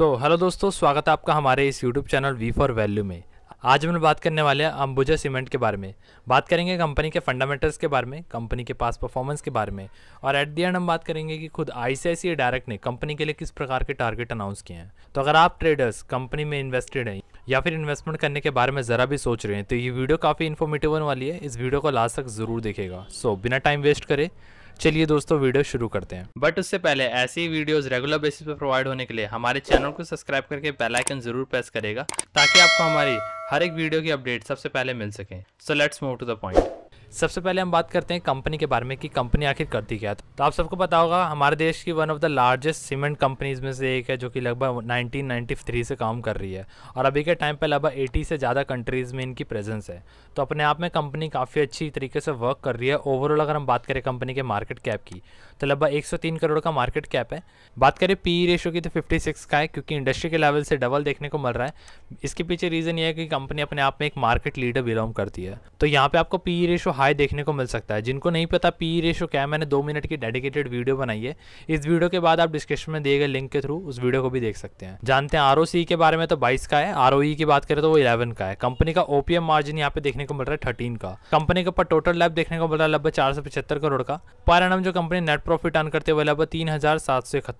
तो हेलो दोस्तों स्वागत है आपका हमारे इस YouTube channel V for value में आज हम बात करने वाले हैं अंबुजा सीमेंट के बारे में बात करेंगे कंपनी के फंडामेंटल्स के बारे में कंपनी के पास परफॉर्मेंस के बारे में और एट दी एंड हम बात करेंगे कि खुद आई डायरेक्ट ने कंपनी के लिए किस प्रकार के टारगेट अनाउंस किए हैं तो अगर आप ट्रेडर्स कंपनी में इन्वेस्टेड हैं या फिर इन्वेस्टमेंट करने के बारे में ज़रा भी सोच रहे हैं तो ये वीडियो काफ़ी इन्फॉर्मेटिव होने वाली है इस वीडियो को लास्ट तक ज़रूर देखेगा सो so, बिना टाइम वेस्ट करे चलिए दोस्तों वीडियो शुरू करते हैं बट उससे पहले ऐसी वीडियोस रेगुलर बेसिस पर प्रोवाइड होने के लिए हमारे चैनल को सब्सक्राइब करके बेल आइकन जरूर प्रेस करेगा ताकि आपको हमारी हर एक वीडियो की अपडेट सबसे पहले मिल सके so let's move to the point सबसे पहले हम बात करते हैं कंपनी के बारे में कि कंपनी आखिर करती क्या था तो आप सबको पता होगा हमारे देश की one of the largest cement companies में से एक है जो कि लगभग 1993 से काम कर रही है और अभी के टाइम पर लगभग 80 से ज़्यादा कंट्रीज़ में इनकी प्रेजेंस है तो अपने आप में कंपनी काफ़ी अच्छी तरीके से वर्क कर रही है ओवरऑल अगर हम बात करें कंपनी के मार्केट कैप की तो लगभग एक करोड़ का मार्केट कैप है बात करें पी रेशो e की तो फिफ्टी का है क्योंकि इंडस्ट्री के लेवल से डबल देखने को मिल रहा है इसके पीछे रीज़न ये है कि कंपनी अपने आप में एक मार्केट लीडर बिलोंग करती है तो यहाँ पर आपको पी रेशो e हाई देखने को मिल सकता है जिनको नहीं पता पी रेशो क्या है मैंने दो मिनट की डेडिकेटेड वीडियो बनाई है इस वीडियो के बाद आप डिस्क्रिप्शन में दिए गए लिंक के थ्रू उस वीडियो को भी देख सकते हैं जानते हैं आर के बारे में तो बाईस का है आर की बात करें तो वो इलेवन का है कंपनी का ओपीएम मार्जिन यहाँ पे देखने को मिल रहा है थर्टीन का कंपनी के ऊपर टोटल लैब देखने को मिल रहा है लगभग चार करोड़ का पर एनम जो कंपनी नेट प्रॉफिट अर्न करते हुए लगभग तीन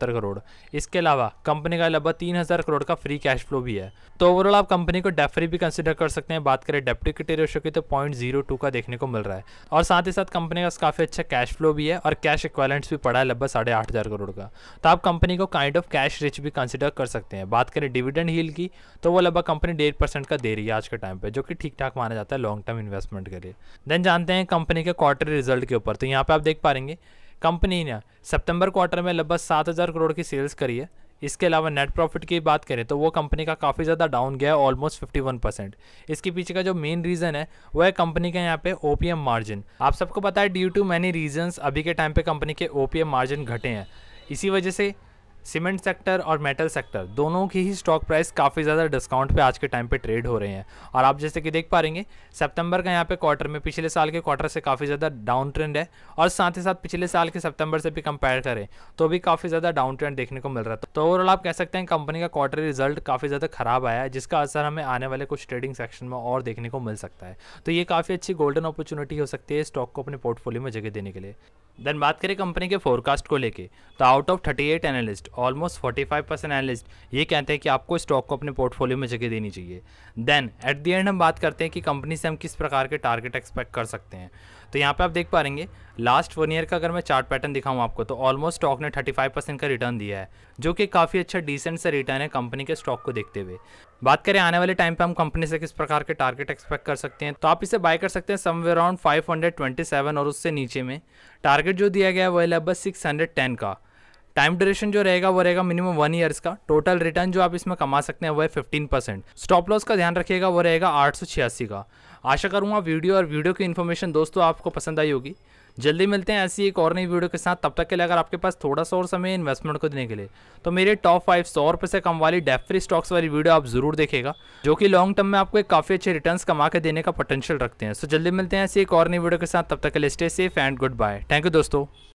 करोड़ इसके अलावा कंपनी का लगभग तीन करोड़ का फ्री कैश फ्लो भी है तो ओवरऑल आप कंपनी को डेफरी भी कंसिडर कर सकते हैं बात करें डेप्टी क्रिटेरियो की तो पॉइंट का देखने को मिल रहा है रहा है और साथ ही साथ कंपनी का काफ़ी अच्छा कैश फ्लो भी है और कैश इक्वालेंट्स भी पड़ा है लगभग साढ़े आठ हज़ार करोड़ का तो आप कंपनी को काइंड ऑफ कैश रिच भी कंसिडर कर सकते हैं बात करें डिविडेंड हील की तो वो लगभग कंपनी डेढ़ परसेंट का दे रही है आज के टाइम पर जो कि ठीक ठाक माना जाता है लॉन्ग टर्म इन्वेस्टमेंट के लिए देन जानते हैं कंपनी के क्वार्टर रिजल्ट के ऊपर तो यहाँ पर आप देख पाएंगे कंपनी ने सितंबर क्वार्टर में लगभग सात हज़ार करोड़ की सेल्स करी है इसके अलावा नेट प्रॉफिट की बात करें तो वो कंपनी का काफ़ी ज़्यादा डाउन गया है ऑलमोस्ट 51 परसेंट इसके पीछे का जो मेन रीज़न है वो है कंपनी का यहाँ पे ओपीएम मार्जिन आप सबको पता है ड्यू टू मैनी रीजंस अभी के टाइम पे कंपनी के ओपीएम मार्जिन घटे हैं इसी वजह से सीमेंट सेक्टर और मेटल सेक्टर दोनों की ही स्टॉक प्राइस काफ़ी ज़्यादा डिस्काउंट पे आज के टाइम पे ट्रेड हो रहे हैं और आप जैसे कि देख पा रहेंगे सितंबर का यहाँ पे क्वार्टर में पिछले साल के क्वार्टर से काफ़ी ज़्यादा डाउन ट्रेंड है और साथ ही साथ पिछले साल के सितंबर से भी कंपेयर करें तो भी काफ़ी ज़्यादा डाउन ट्रेंड देखने को मिल रहा था तो ओवरऑल आप कह सकते हैं कंपनी का क्वार्टर रिजल्ट काफ़ी ज़्यादा खराब आया है जिसका असर हमें आने वाले कुछ ट्रेडिंग सेक्शन में और देखने को मिल सकता है तो ये काफ़ी अच्छी गोल्डन अपॉर्चुनिटी हो सकती है स्टॉक को अपने पोर्टफोलियो में जगह देने के लिए देन बात करें कंपनी के फोरकास्ट को लेके तो out of 38 analyst almost 45 percent analyst ये कहते हैं कि आपको स्टॉक को अपने पोर्टफोलियो में जगह देनी चाहिए देन एट दी एंड हम बात करते हैं कि कंपनी से हम किस प्रकार के टारगेट एक्सपेक्ट कर सकते हैं तो यहाँ पे आप देख पा रहेंगे लास्ट वन ईयर का अगर मैं चार्ट पैटर्न दिखाऊँ आपको तो ऑलमोस्ट स्टॉक ने 35 परसेंट का रिटर्न दिया है जो कि काफ़ी अच्छा डिसेंट सा रिटर्न है कंपनी के स्टॉक को देखते हुए बात करें आने वाले टाइम पे हम कंपनी से किस प्रकार के टारगेट एक्सपेक्ट कर सकते हैं तो आप इसे बाय कर सकते हैं समवेयर अराउंड फाइव और उससे नीचे में टारगेट जो दिया गया है वह लगभग सिक्स का टाइम ड्यूरेशन जो रहेगा वो रहेगा मिनिमम वन ईयर्स का टोटल रिटर्न जो आप इसमें कमा सकते हैं वो है फिफ्टीन परसेंट स्टॉप लॉस का ध्यान रखिएगा वो रहेगा आठ सौ छियासी का आशा करूँगा वीडियो और वीडियो की इन्फॉर्मेशन दोस्तों आपको पसंद आई होगी जल्दी मिलते हैं ऐसी एक और नई वीडियो के साथ तब तक के लिए अगर आपके पास थोड़ा सा और समय इन्वेस्टमेंट को देने के लिए तो मेरे टॉप फाइव सौ रुपये से कम वाली डेफ फ्री स्टॉक्स वाली वीडियो आप जरूर देखेगा जो कि लॉन्ग टर्म में आपको एक काफ़ी अच्छे रिटर्न कमा के देने का पोटेंशियल रखते हैं सो जल्दी मिलते हैं ऐसी एक और नई वीडियो के साथ तब तक के लिए stay safe and good bye thank you दोस्तों